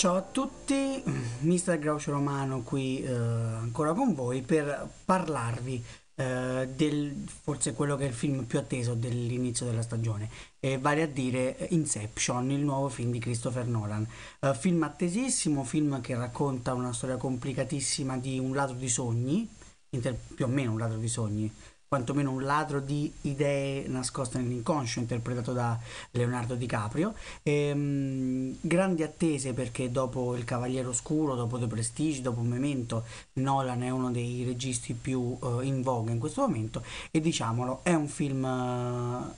Ciao a tutti, Mr. Groucho Romano qui eh, ancora con voi per parlarvi eh, del forse quello che è il film più atteso dell'inizio della stagione, eh, vale a dire Inception, il nuovo film di Christopher Nolan. Eh, film attesissimo, film che racconta una storia complicatissima di un ladro di sogni, inter- più o meno un ladro di sogni, quantomeno un ladro di idee nascoste nell'inconscio, interpretato da Leonardo DiCaprio. E, ehm, mh, grandi attese perché dopo Il Cavaliere Oscuro, dopo The Prestige, dopo Memento, Nolan è uno dei registi più uh, in voga in questo momento e diciamolo, è un film uh,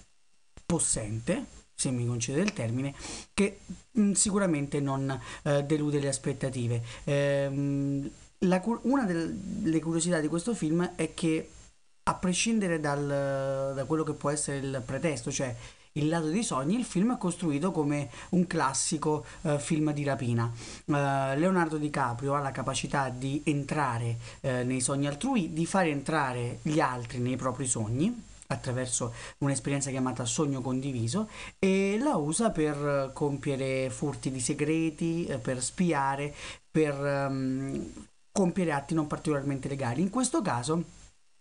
possente, se mi concede il termine, che mh, mm, sicuramente non eh, delude le aspettative. Eh, mh, la, una delle curiosità di questo film è che a prescindere dal, da quello che può essere il pretesto, cioè il lato dei sogni, il film è costruito come un classico eh, film di rapina. Eh, Leonardo DiCaprio ha la capacità di entrare eh, nei sogni altrui, di fare entrare gli altri nei propri sogni attraverso un'esperienza chiamata sogno condiviso e la usa per eh, compiere furti di segreti, eh, per spiare, per um, compiere atti non particolarmente legali. In questo caso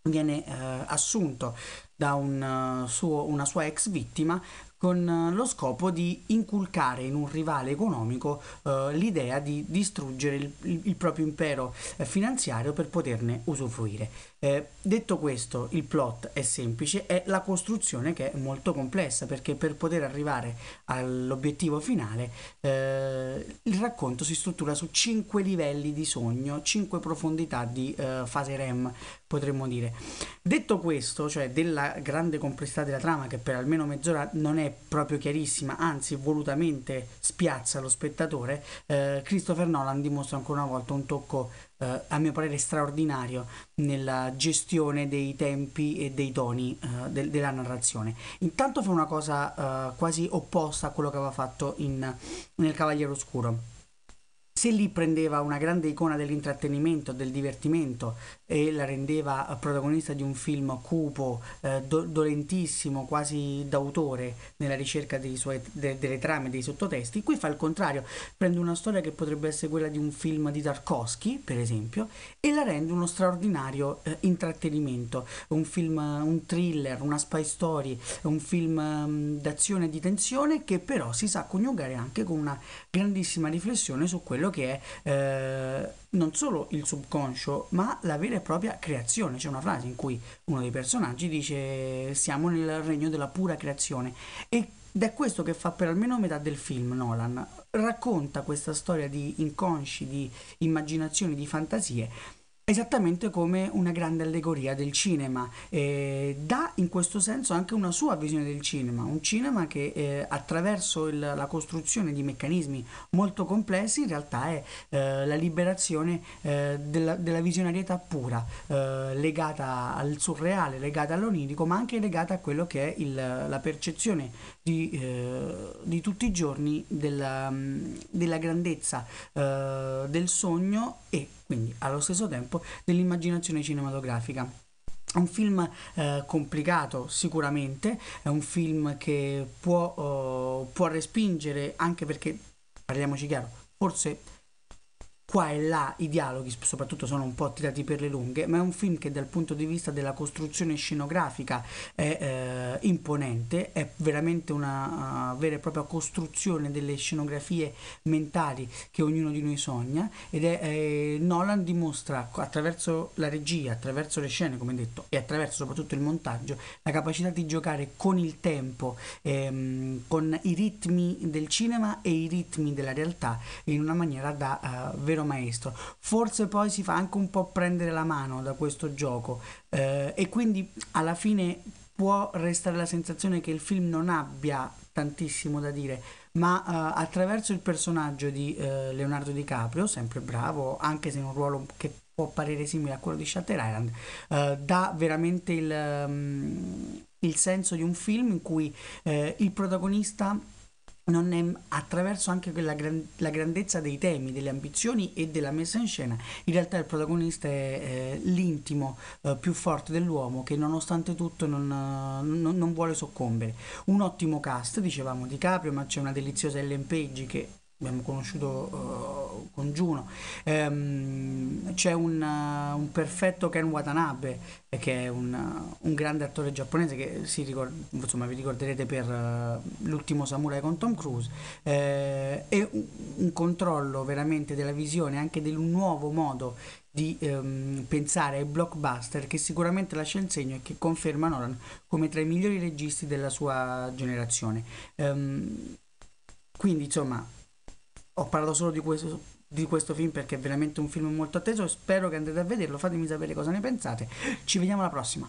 viene eh, assunto da un, eh, suo, una sua ex vittima con eh, lo scopo di inculcare in un rivale economico eh, l'idea di distruggere il, il, proprio impero eh, finanziario per poterne usufruire. Eh, detto questo, il plot è semplice, è la costruzione che è molto complessa perché per poter arrivare all'obiettivo finale eh, il racconto si struttura su cinque livelli di sogno, cinque profondità di eh, fase REM potremmo dire. Detto questo, cioè della grande complessità della trama che per almeno mezz'ora non è proprio chiarissima, anzi volutamente spiazza lo spettatore, eh, Christopher Nolan dimostra ancora una volta un tocco eh, a mio parere straordinario nella gestione dei tempi e dei toni eh, de- della narrazione. Intanto fa una cosa eh, quasi opposta a quello che aveva fatto in, nel Cavaliere Oscuro se lì prendeva una grande icona dell'intrattenimento, del divertimento, e la rendeva eh, protagonista di un film cupo, eh, do- dolentissimo, quasi d'autore nella ricerca suoi, de- delle trame, dei sottotesti. Qui fa il contrario, prende una storia che potrebbe essere quella di un film di Tarkovsky, per esempio, e la rende uno straordinario eh, intrattenimento, un film, un thriller, una spy story, un film um, d'azione e di tensione che però si sa coniugare anche con una grandissima riflessione su quello che è eh, non solo il subconscio, ma la vera e propria creazione. C'è una frase in cui uno dei personaggi dice siamo nel regno della pura creazione ed è questo che fa per almeno metà del film Nolan. Racconta questa storia di inconsci, di immaginazioni, di fantasie esattamente come una grande allegoria del cinema. Eh, dà in questo senso anche una sua visione del cinema, un cinema che eh, attraverso il, la costruzione di meccanismi molto complessi in realtà è eh, la liberazione eh, della, della, visionarietà pura, eh, legata al surreale, legata all'onirico, ma anche legata a quello che è il, la percezione di eh, di tutti i giorni della, della grandezza eh, del sogno e quindi allo stesso tempo dell'immaginazione cinematografica. È un film eh, complicato sicuramente, è un film che può, oh, può respingere anche perché, parliamoci chiaro, forse qua e là i dialoghi soprattutto sono un po' tirati per le lunghe, ma è un film che dal punto di vista della costruzione scenografica è eh, imponente, è veramente una uh, vera e propria costruzione delle scenografie mentali che ognuno di noi sogna ed è eh, Nolan dimostra attraverso la regia, attraverso le scene come detto e attraverso soprattutto il montaggio la capacità di giocare con il tempo, ehm, con i ritmi del cinema e i ritmi della realtà in una maniera da uh, ah, veramente vero maestro. Forse poi si fa anche un po' prendere la mano da questo gioco eh, e quindi alla fine può restare la sensazione che il film non abbia tantissimo da dire, ma eh, attraverso il personaggio di eh, Leonardo DiCaprio, sempre bravo, anche se in un ruolo che può parere simile a quello di Shutter Island, eh, dà veramente il, um, il, senso di un film in cui eh, il protagonista non è, attraverso anche quella gran, la, grandezza dei temi, delle ambizioni e della messa in scena, in realtà il protagonista è eh, l'intimo eh, più forte dell'uomo che nonostante tutto non, eh, non, non, vuole soccombere. Un ottimo cast, dicevamo, di Caprio, ma c'è una deliziosa Ellen Page che abbiamo conosciuto eh, con Juno. Ehm, c'è un, un, perfetto Ken Watanabe, che è un, un grande attore giapponese che ricord- insomma, vi ricorderete per uh, L'ultimo samurai con Tom Cruise, ehm, e un, un, controllo veramente della visione, anche di un nuovo modo di ehm, pensare ai blockbuster che sicuramente lascia il segno e che conferma Nolan come tra i migliori registi della sua generazione. Ehm, quindi insomma ho parlato solo di questo di questo film perché è veramente un film molto atteso spero che andrete a vederlo fatemi sapere cosa ne pensate ci vediamo alla prossima